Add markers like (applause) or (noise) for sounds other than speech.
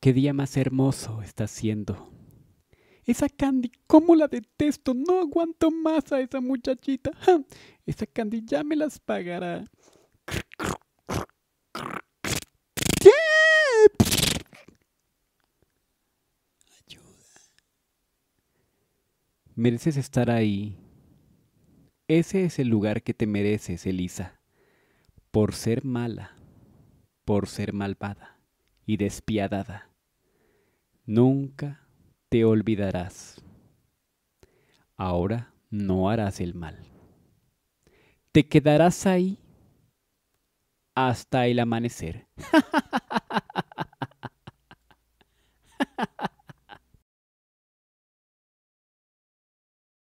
Qué día más hermoso está siendo. Esa Candy, ¿cómo la detesto? No aguanto más a esa muchachita. Esa Candy ya me las pagará. Ayuda. Mereces estar ahí. Ese es el lugar que te mereces, Elisa. Por ser mala, por ser malvada y despiadada. Nunca te olvidarás. Ahora no harás el mal. Te quedarás ahí hasta el amanecer. (laughs)